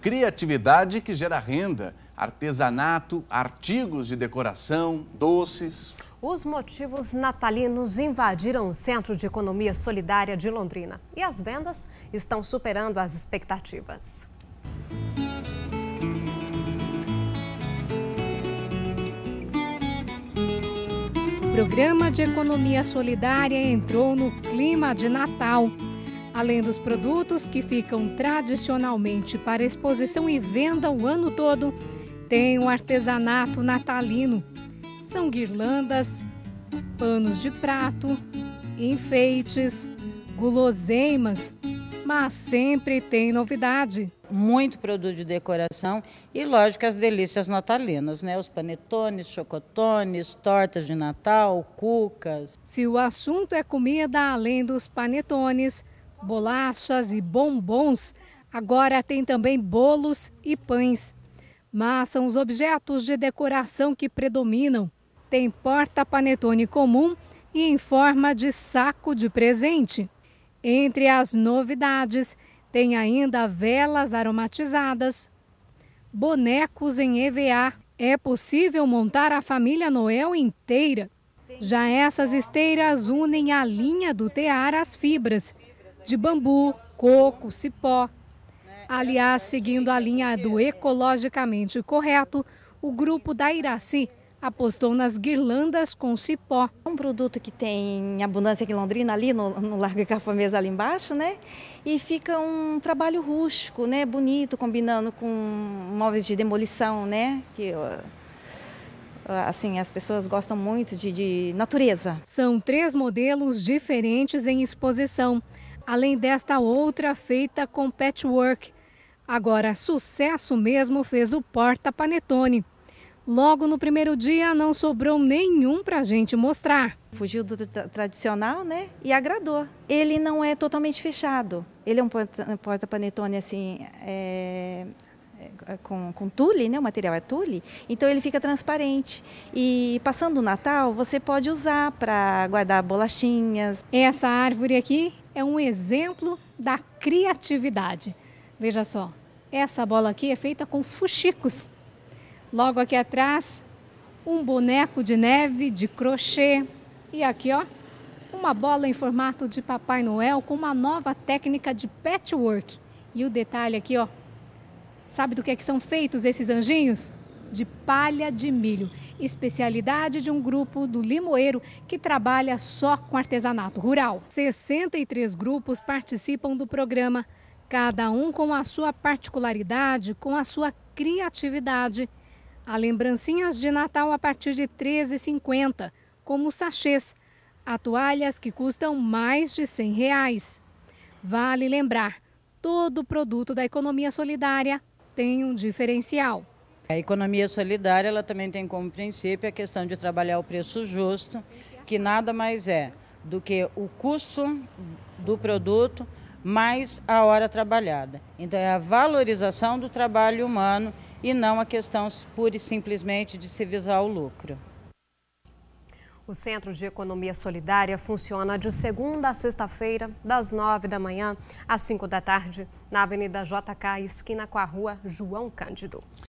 criatividade que gera renda, artesanato, artigos de decoração, doces. Os motivos natalinos invadiram o Centro de Economia Solidária de Londrina e as vendas estão superando as expectativas. O Programa de Economia Solidária entrou no clima de Natal Além dos produtos que ficam tradicionalmente para exposição e venda o ano todo, tem o um artesanato natalino. São guirlandas, panos de prato, enfeites, guloseimas, mas sempre tem novidade. Muito produto de decoração e, lógico, as delícias natalinas, né? Os panetones, chocotones, tortas de Natal, cucas. Se o assunto é comida além dos panetones, bolachas e bombons, agora tem também bolos e pães. Mas são os objetos de decoração que predominam. Tem porta-panetone comum e em forma de saco de presente. Entre as novidades, tem ainda velas aromatizadas, bonecos em EVA. É possível montar a família Noel inteira. Já essas esteiras unem a linha do tear às fibras de bambu, coco, cipó. Aliás, seguindo a linha do ecologicamente correto, o grupo da Iraci apostou nas guirlandas com cipó. Um produto que tem abundância aqui em Londrina, ali no, no Largo Cafamesa, ali embaixo, né? E fica um trabalho rústico, né? Bonito, combinando com móveis de demolição, né? Que, assim, as pessoas gostam muito de, de natureza. São três modelos diferentes em exposição além desta outra feita com patchwork. Agora, sucesso mesmo fez o Porta Panetone. Logo no primeiro dia, não sobrou nenhum para a gente mostrar. Fugiu do tradicional, né? E agradou. Ele não é totalmente fechado. Ele é um porta-panetone, assim, é, é... Com, com, tule, né? o material é tule, então ele fica transparente. E passando o Natal, você pode usar para guardar bolachinhas. Essa árvore aqui é um exemplo da criatividade. Veja só, essa bola aqui é feita com fuxicos. Logo aqui atrás, um boneco de neve de crochê. E aqui, ó, uma bola em formato de Papai Noel com uma nova técnica de patchwork. E o detalhe aqui, ó, sabe do que, é que são feitos esses anjinhos? de palha de milho, especialidade de um grupo do Limoeiro que trabalha só com artesanato rural. 63 grupos participam do programa, cada um com a sua particularidade, com a sua criatividade. Há lembrancinhas de Natal a partir de R$ 13,50, como sachês, há toalhas que custam mais de R$ 100. Reais. Vale lembrar, todo produto da economia solidária tem um diferencial. A economia solidária ela também tem como princípio a questão de trabalhar o preço justo, que nada mais é do que o custo do produto mais a hora trabalhada. Então é a valorização do trabalho humano e não a questão pura e simplesmente de se visar o lucro. O Centro de Economia Solidária funciona de segunda a sexta-feira, das nove da manhã às cinco da tarde, na Avenida JK, esquina com a rua João Cândido.